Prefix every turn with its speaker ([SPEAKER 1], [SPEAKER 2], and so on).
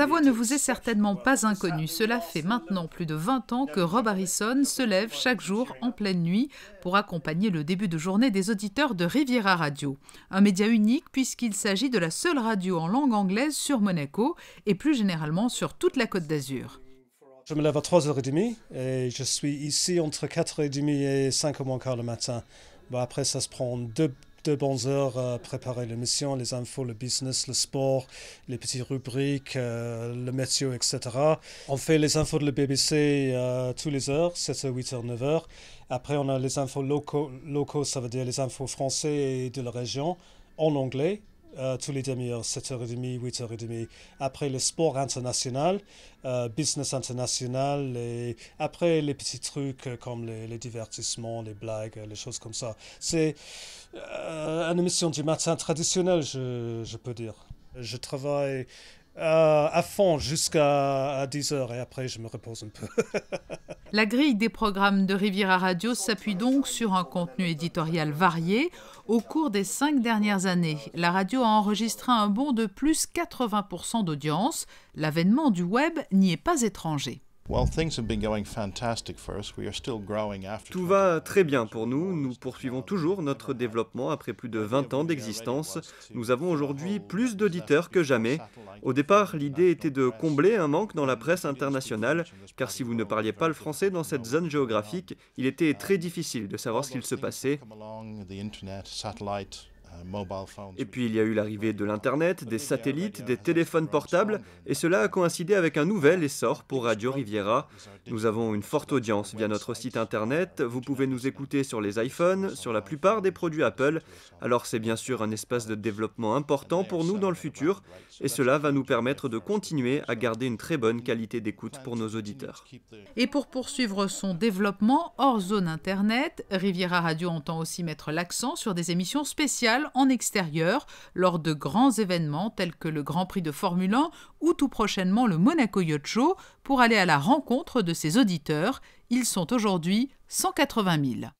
[SPEAKER 1] Sa voix ne
[SPEAKER 2] vous est certainement pas inconnue. Cela fait maintenant plus de 20 ans que Rob Harrison se lève chaque jour en pleine nuit pour accompagner le début de journée des auditeurs de Riviera Radio. Un média unique puisqu'il s'agit de la seule radio en langue anglaise sur Monaco et plus généralement sur toute la Côte d'Azur. Je me lève à
[SPEAKER 1] 3h30 et je suis ici entre 4h30 et 5h moins le matin. Bah, après, ça se prend deux, deux bonnes heures à préparer l'émission, les infos, le business, le sport, les petites rubriques, euh, le météo, etc. On fait les infos de la BBC euh, tous les heures, 7h, 8h, 9h. Après, on a les infos locaux, locaux, ça veut dire les infos français et de la région, en anglais euh, tous les demi-heures, 7h30, 8h30. Après le sport international, euh, business international, et après les petits trucs euh, comme les, divertissements, les blagues, les choses comme ça. C'est une émission du matin traditionnelle, je, je peux dire. Je travaille à fond jusqu'à 10h et après je me repose un peu.
[SPEAKER 2] La grille des programmes de Riviera Radio s'appuie donc sur un contenu éditorial varié. Au cours des cinq dernières années, la radio a enregistré un bond de plus 80% d'audience. L'avènement du web n'y est pas étranger.
[SPEAKER 3] Tout va très bien pour nous, nous poursuivons toujours notre développement après plus de 20 ans d'existence. Nous avons aujourd'hui plus d'auditeurs que jamais. Au départ, l'idée était de combler un manque dans la presse internationale, car si vous ne parliez pas le français dans cette zone géographique, il était très difficile de savoir ce qu'il se passait. Et puis il y a eu l'arrivée de l'Internet, des satellites, des téléphones portables, et cela a coïncidé avec un nouvel essor pour Radio Riviera. Nous avons une forte audience via notre site Internet, vous pouvez nous écouter sur les iPhones, sur la plupart des produits Apple, alors c'est bien sûr un espace de développement important pour nous dans le futur, et cela va nous permettre de continuer à garder une très bonne qualité d'écoute pour nos auditeurs.
[SPEAKER 2] Et pour poursuivre son développement hors zone Internet, Riviera Radio entend aussi mettre l'accent sur des émissions spéciales en extérieur lors de grands événements tels que le Grand Prix de Formule 1 ou tout prochainement le Monaco Yacht Show pour aller à la rencontre de ses auditeurs. Ils sont aujourd'hui 180 000.